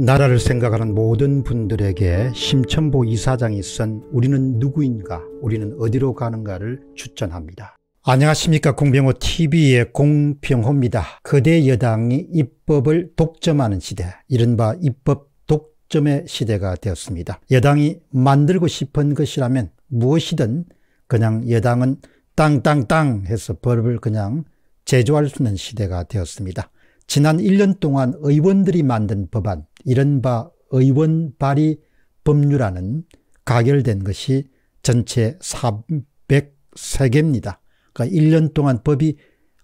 나라를 생각하는 모든 분들에게 심천보 이사장이 쓴 우리는 누구인가 우리는 어디로 가는가를 추천합니다. 안녕하십니까 공병호TV의 공병호입니다. 거대 여당이 입법을 독점하는 시대 이른바 입법 독점의 시대가 되었습니다. 여당이 만들고 싶은 것이라면 무엇이든 그냥 여당은 땅땅땅 해서 법을 그냥 제조할 수 있는 시대가 되었습니다. 지난 1년 동안 의원들이 만든 법안, 이른바 의원 발의 법률안은 가결된 것이 전체 403개입니다. 그러니까 1년 동안 법이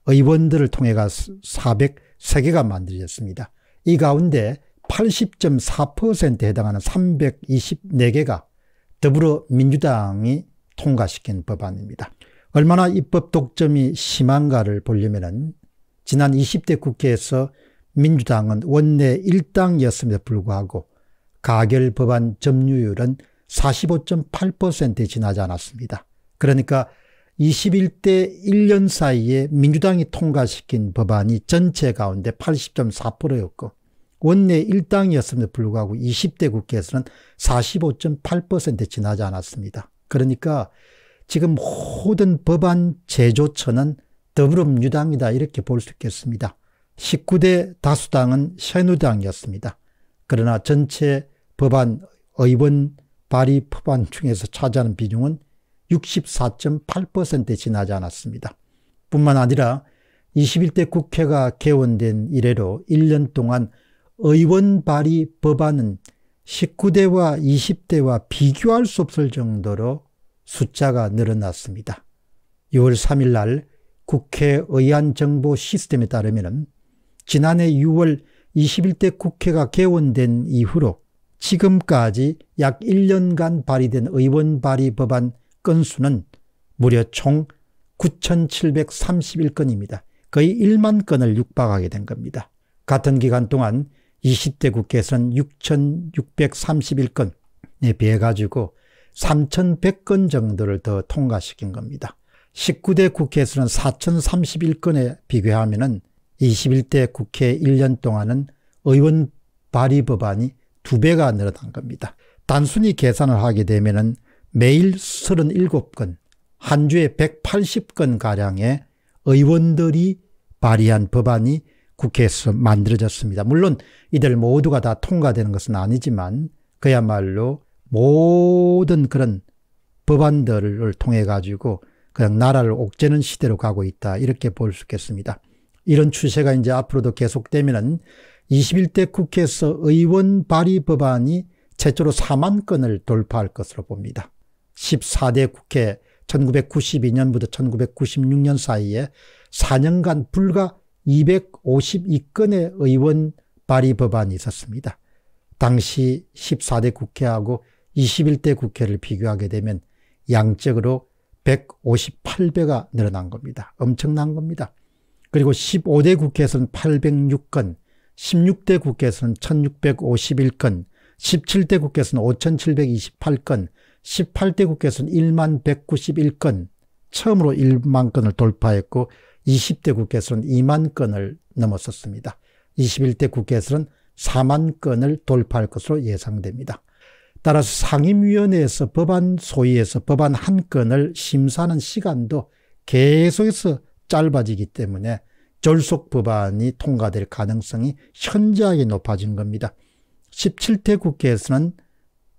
의원들을 통해가 403개가 만들어졌습니다. 이 가운데 80.4%에 해당하는 324개가 더불어민주당이 통과시킨 법안입니다. 얼마나 입법 독점이 심한가를 보려면 지난 20대 국회에서 민주당은 원내 1당이었음에도 불구하고 가결 법안 점유율은 45.8%에 지나지 않았습니다. 그러니까 21대 1년 사이에 민주당이 통과시킨 법안이 전체 가운데 80.4%였고 원내 1당이었음에도 불구하고 20대 국회에서는 45.8%에 지나지 않았습니다. 그러니까 지금 모든 법안 제조처는 더불어민주당이다 이렇게 볼 수 있겠습니다. 19대 다수당은 새누당이었습니다. 그러나 전체 법안 의원 발의 법안 중에서 차지하는 비중은 64.8%에 지나지 않았습니다. 뿐만 아니라 21대 국회가 개원된 이래로 1년 동안 의원 발의 법안은 19대와 20대와 비교할 수 없을 정도로 숫자가 늘어났습니다. 6월 3일 날 국회의안 정보 시스템에 따르면 지난해 6월 21대 국회가 개원된 이후로 지금까지 약 1년간 발의된 의원 발의 법안 건수는 무려 총 9,731건입니다. 거의 1만 건을 육박하게 된 겁니다. 같은 기간 동안 20대 국회에서는 6,631건에 비해 가지고 3,100건 정도를 더 통과시킨 겁니다. 19대 국회에서는 4,031건에 비교하면 21대 국회 1년 동안은 의원 발의 법안이 2배가 늘어난 겁니다. 단순히 계산을 하게 되면 매일 37건, 한 주에 180건가량의 의원들이 발의한 법안이 국회에서 만들어졌습니다. 물론 이들 모두가 다 통과되는 것은 아니지만 그야말로 모든 그런 법안들을 통해 가지고 그냥 나라를 옥죄는 시대로 가고 있다. 이렇게 볼 수 있겠습니다. 이런 추세가 이제 앞으로도 계속되면은 21대 국회에서 의원 발의 법안이 최초로 4만 건을 돌파할 것으로 봅니다. 14대 국회 1992년부터 1996년 사이에 4년간 불과 252건의 의원 발의 법안이 있었습니다. 당시 14대 국회하고 21대 국회를 비교하게 되면 양적으로 158배가 늘어난 겁니다. 엄청난 겁니다. 그리고 15대 국회에서는 806건, 16대 국회에서는 1651건, 17대 국회에서는 5728건, 18대 국회에서는 1만 191건, 처음으로 1만 건을 돌파했고 20대 국회에서는 2만 건을 넘었었습니다. 21대 국회에서는 4만 건을 돌파할 것으로 예상됩니다. 따라서 상임위원회에서 법안 소위에서 법안 한 건을 심사하는 시간도 계속해서 짧아지기 때문에 졸속 법안이 통과될 가능성이 현저하게 높아진 겁니다. 17대 국회에서는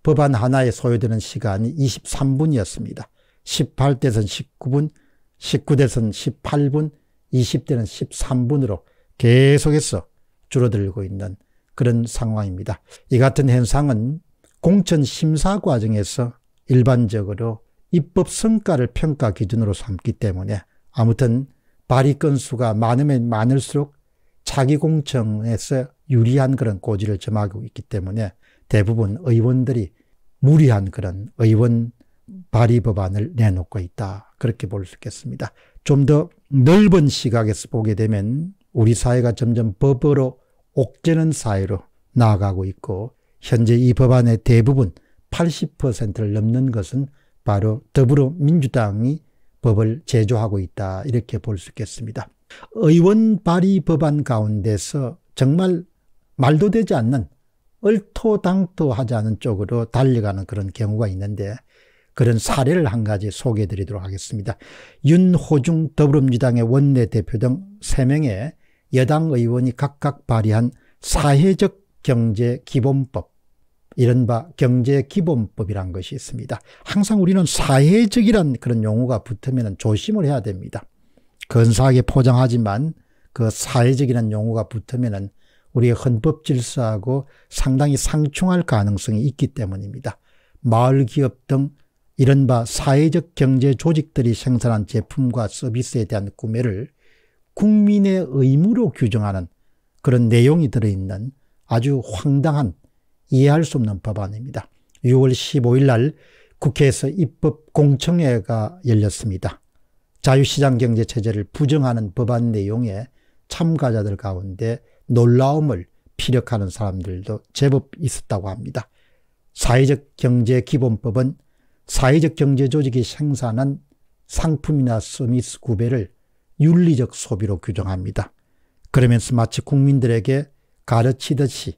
법안 하나에 소요되는 시간이 23분이었습니다. 18대선 19분, 19대선 18분, 20대는 13분으로 계속해서 줄어들고 있는 그런 상황입니다. 이 같은 현상은 공천 심사 과정에서 일반적으로 입법 성과를 평가 기준으로 삼기 때문에 아무튼 발의 건수가 많으면 많을수록 자기 공청에서 유리한 그런 고지를 점하고 있기 때문에 대부분 의원들이 무리한 그런 의원 발의 법안을 내놓고 있다. 그렇게 볼 수 있겠습니다. 좀 더 넓은 시각에서 보게 되면 우리 사회가 점점 법으로 옥죄는 사회로 나아가고 있고 현재 이 법안의 대부분 80%를 넘는 것은 바로 더불어민주당이 법을 제조하고 있다 이렇게 볼 수 있겠습니다. 의원 발의 법안 가운데서 정말 말도 되지 않는 얼토당토하지 않은 쪽으로 달려가는 그런 경우가 있는데 그런 사례를 한 가지 소개해 드리도록 하겠습니다. 윤호중 더불어민주당의 원내대표 등 3명의 여당 의원이 각각 발의한 사회적 경제 기본법 이른바 경제기본법이란 것이 있습니다. 항상 우리는 사회적이란 그런 용어가 붙으면 조심을 해야 됩니다. 근사하게 포장하지만 그사회적이라 용어가 붙으면 우리의 헌법 질서하고 상당히 상충할 가능성이 있기 때문입니다. 마을 기업 등 이른바 사회적 경제 조직들이 생산한 제품과 서비스에 대한 구매를 국민의 의무로 규정하는 그런 내용이 들어있는 아주 황당한 이해할 수 없는 법안입니다. 6월 15일 날 국회에서 입법 공청회가 열렸습니다. 자유시장 경제 체제를 부정하는 법안 내용에 참가자들 가운데 놀라움을 피력하는 사람들도 제법 있었다고 합니다. 사회적 경제 기본법은 사회적 경제 조직이 생산한 상품이나 서비스 구배를 윤리적 소비로 규정합니다. 그러면서 마치 국민들에게 가르치듯이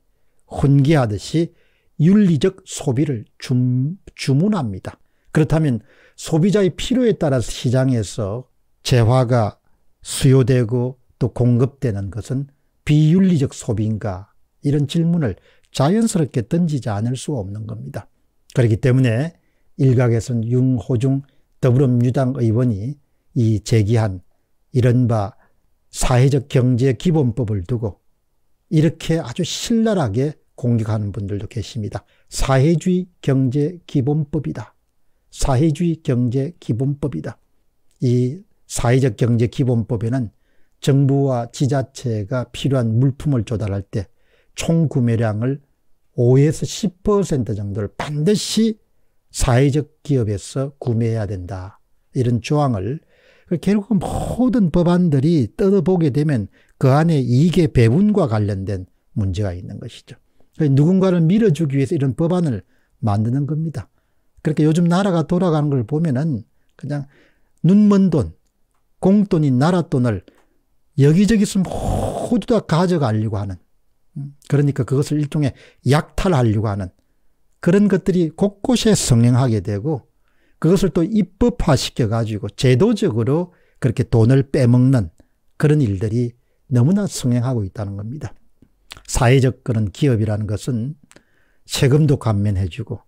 훈계하듯이 윤리적 소비를 줌, 주문합니다. 그렇다면 소비자의 필요에 따라 시장에서 재화가 수요되고 또 공급되는 것은 비윤리적 소비인가 이런 질문을 자연스럽게 던지지 않을 수 없는 겁니다. 그렇기 때문에 일각에선 윤호중 더불어민주당 의원이 이 제기한 이른바 사회적 경제 기본법을 두고 이렇게 아주 신랄하게 공격하는 분들도 계십니다. 사회주의 경제 기본법이다. 사회주의 경제 기본법이다. 이 사회적 경제 기본법에는 정부와 지자체가 필요한 물품을 조달할 때 총 구매량을 5에서 10% 정도를 반드시 사회적 기업에서 구매해야 된다. 이런 조항을 결국 모든 법안들이 뜯어보게 되면 그 안에 이익의 배분과 관련된 문제가 있는 것이죠. 누군가를 밀어주기 위해서 이런 법안을 만드는 겁니다. 그렇게 요즘 나라가 돌아가는 걸 보면은 그냥 눈먼 돈, 공돈인 나라 돈을 여기저기서 모두 다 가져가려고 하는 음, 그러니까 그것을 일종의 약탈하려고 하는 그런 것들이 곳곳에 성행하게 되고 그것을 또 입법화시켜 가지고 제도적으로 그렇게 돈을 빼먹는 그런 일들이 너무나 성행하고 있다는 겁니다. 사회적 그런 기업이라는 것은 세금도 감면해주고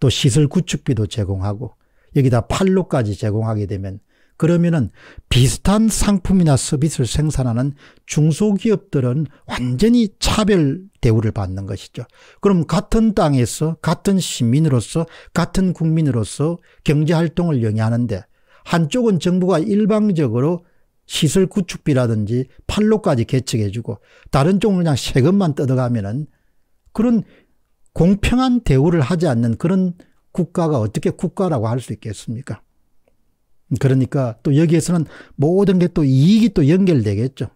또 시설 구축비도 제공하고 여기다 판로까지 제공하게 되면 그러면은 비슷한 상품이나 서비스를 생산하는 중소기업들은 완전히 차별 대우를 받는 것이죠. 그럼 같은 땅에서 같은 시민으로서 같은 국민으로서 경제활동을 영위하는데 한쪽은 정부가 일방적으로 시설 구축비라든지 판로까지 개척해주고 다른 쪽은 그냥 세금만 뜯어가면은 그런 공평한 대우를 하지 않는 그런 국가가 어떻게 국가라고 할 수 있겠습니까? 그러니까 또 여기에서는 모든 게 또 이익이 또 연결되겠죠.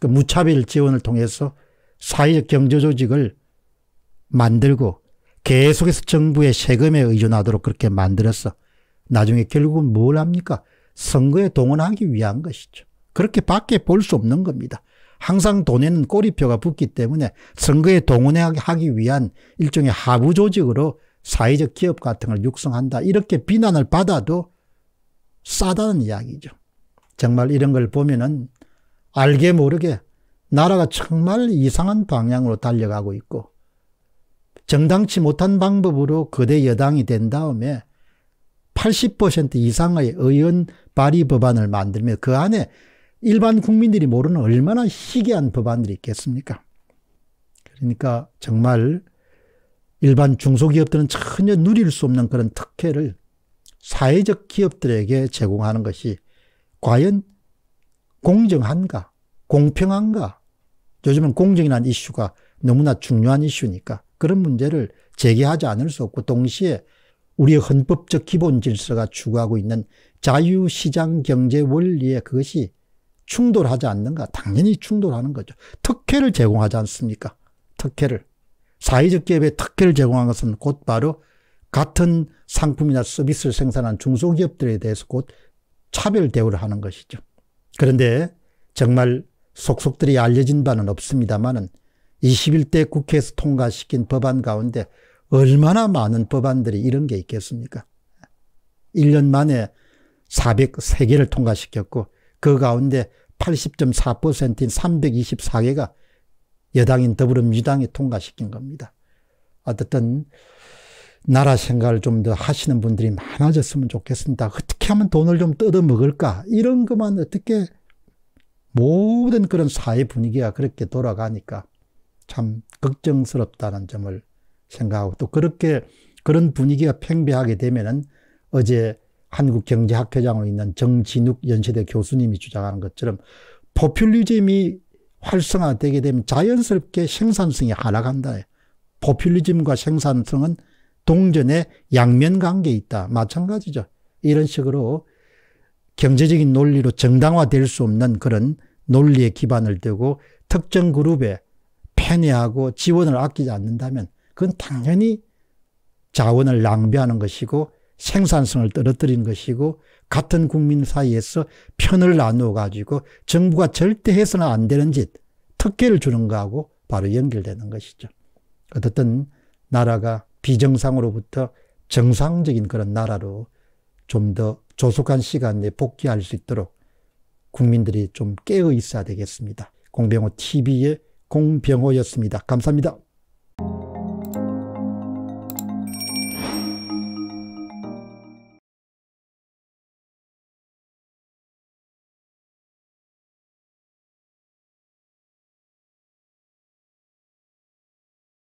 그 무차별 지원을 통해서 사회적 경제조직을 만들고 계속해서 정부의 세금에 의존하도록 그렇게 만들어서 나중에 결국은 뭘 합니까? 선거에 동원하기 위한 것이죠. 그렇게 밖에 볼 수 없는 겁니다. 항상 돈에는 꼬리표가 붙기 때문에 선거에 동원하기 위한 일종의 하부 조직으로 사회적 기업 같은 걸 육성한다. 이렇게 비난을 받아도 싸다는 이야기죠. 정말 이런 걸 보면은 알게 모르게 나라가 정말 이상한 방향으로 달려가고 있고 정당치 못한 방법으로 거대 여당이 된 다음에 80% 이상의 의원 발의 법안을 만들며 그 안에 일반 국민들이 모르는 얼마나 희귀한 법안들이 있겠습니까? 그러니까 정말 일반 중소기업들은 전혀 누릴 수 없는 그런 특혜를 사회적 기업들에게 제공하는 것이 과연 공정한가, 공평한가. 요즘은 공정이라는 이슈가 너무나 중요한 이슈니까 그런 문제를 제기하지 않을 수 없고 동시에 우리의 헌법적 기본 질서가 추구하고 있는 자유시장 경제 원리에 그것이 충돌하지 않는가? 당연히 충돌하는 거죠. 특혜를 제공하지 않습니까? 특혜를. 사회적 기업에 특혜를 제공한 것은 곧바로 같은 상품이나 서비스를 생산한 중소기업들에 대해서 곧 차별 대우를 하는 것이죠. 그런데 정말 속속들이 알려진 바는 없습니다만은 21대 국회에서 통과시킨 법안 가운데 얼마나 많은 법안들이 이런 게 있겠습니까? 1년 만에 403개를 통과시켰고 그 가운데 80.4%인 324개가 여당인 더불어민주당이 통과시킨 겁니다. 어쨌든 나라 생각을 좀 더 하시는 분들이 많아졌으면 좋겠습니다. 어떻게 하면 돈을 좀 뜯어먹을까? 이런 것만 어떻게 모든 그런 사회 분위기가 그렇게 돌아가니까 참 걱정스럽다는 점을 생각하고 또 그렇게 그런 분위기가 팽배하게 되면은 어제 한국경제학회장으로 있는 정진욱 연세대 교수님이 주장하는 것처럼 포퓰리즘이 활성화되게 되면 자연스럽게 생산성이 하락한다. 포퓰리즘과 생산성은 동전의 양면 관계에 있다. 마찬가지죠. 이런 식으로 경제적인 논리로 정당화될 수 없는 그런 논리에 기반을 두고 특정 그룹에 편애하고 지원을 아끼지 않는다면 그건 당연히 자원을 낭비하는 것이고 생산성을 떨어뜨리는 것이고 같은 국민 사이에서 편을 나누어 가지고 정부가 절대 해서는 안 되는 짓 특혜를 주는 거하고 바로 연결되는 것이죠. 어떻든 나라가 비정상으로부터 정상적인 그런 나라로 좀 더 조속한 시간 내에 복귀할 수 있도록 국민들이 좀 깨어 있어야 되겠습니다. 공병호 TV의 공병호였습니다. 감사합니다.